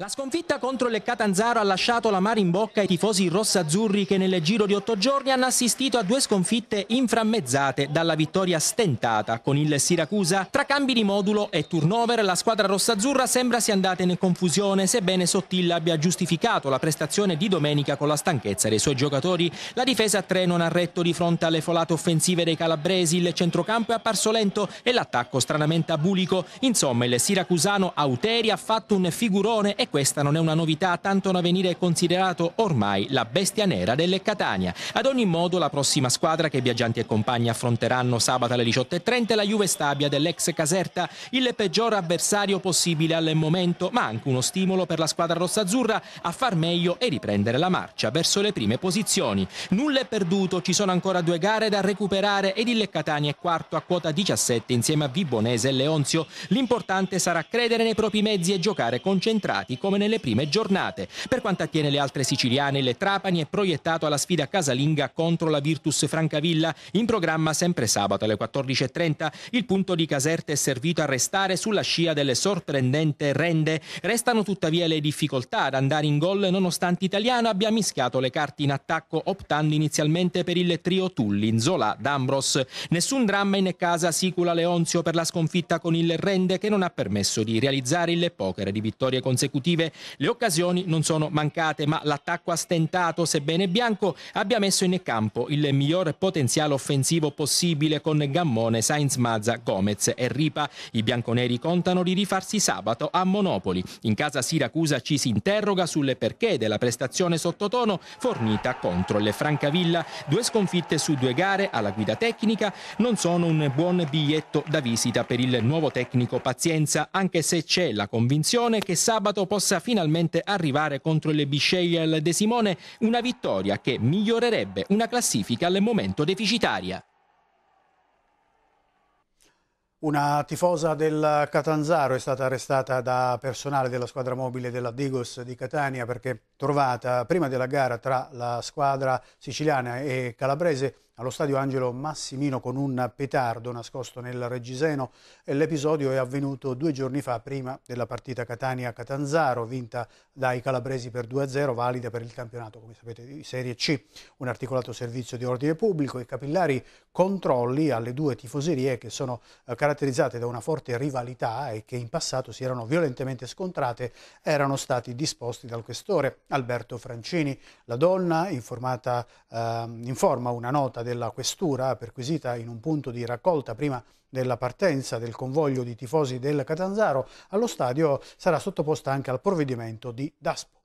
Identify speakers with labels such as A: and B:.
A: La sconfitta contro le Catanzaro ha lasciato la mare in bocca ai tifosi rossazzurri che nel giro di otto giorni hanno assistito a due sconfitte inframmezzate dalla vittoria stentata con il Siracusa. Tra cambi di modulo e turnover la squadra rossazzurra sembra sia andata in confusione sebbene Sottilla abbia giustificato la prestazione di domenica con la stanchezza dei suoi giocatori. La difesa a tre non ha retto di fronte alle folate offensive dei calabresi, il centrocampo è apparso lento e l'attacco stranamente abulico. Insomma il siracusano Auteri ha fatto un figurone e questa non è una novità, tanto da venire considerato ormai la bestia nera delle Catania. Ad ogni modo la prossima squadra che Viaggianti e compagni affronteranno sabato alle 18.30 è la Juve Stabia dell'ex Caserta, il peggior avversario possibile al momento, ma anche uno stimolo per la squadra rossazzurra a far meglio e riprendere la marcia verso le prime posizioni. Nulla è perduto, ci sono ancora due gare da recuperare ed il Catania è quarto a quota 17 insieme a Vibonese e Leonzio. L'importante sarà credere nei propri mezzi e giocare concentrati come nelle prime giornate. Per quanto attiene le altre siciliane, le Trapani è proiettato alla sfida casalinga contro la Virtus Francavilla, in programma sempre sabato alle 14.30. Il punto di Caserta è servito a restare sulla scia delle sorprendente rende. Restano tuttavia le difficoltà ad andare in gol nonostante Italiano abbia mischiato le carte in attacco optando inizialmente per il trio Tullin, Zola, D'Ambros. Nessun dramma in casa sicula Leonzio per la sconfitta con il Rende che non ha permesso di realizzare il poker di vittorie consecutive consecutive. Le occasioni non sono mancate, ma l'attacco ha stentato, sebbene Bianco abbia messo in campo il miglior potenziale offensivo possibile con Gammone, Sainz Mazza, Gomez e Ripa. I bianconeri contano di rifarsi sabato a Monopoli. In casa Siracusa ci si interroga sul perché della prestazione sottotono fornita contro le Francavilla. Due sconfitte su due gare alla guida tecnica non sono un buon biglietto da visita per il nuovo tecnico Pazienza, anche se c'è la convinzione che sabato possa possa finalmente arrivare contro il Biscegel De Simone, una vittoria che migliorerebbe una classifica al momento deficitaria.
B: Una tifosa del Catanzaro è stata arrestata da personale della squadra mobile della Digos di Catania perché trovata prima della gara tra la squadra siciliana e calabrese allo stadio Angelo Massimino con un petardo nascosto nel Reggiseno. L'episodio è avvenuto due giorni fa prima della partita Catania-Catanzaro vinta dai calabresi per 2-0 valida per il campionato come sapete di Serie C. Un articolato servizio di ordine pubblico e capillari controlli alle due tifoserie che sono caratterizzate caratterizzate da una forte rivalità e che in passato si erano violentemente scontrate, erano stati disposti dal questore Alberto Francini. La donna, informata, eh, informa una nota della questura perquisita in un punto di raccolta prima della partenza del convoglio di tifosi del Catanzaro allo stadio sarà sottoposta anche al provvedimento di DASPO.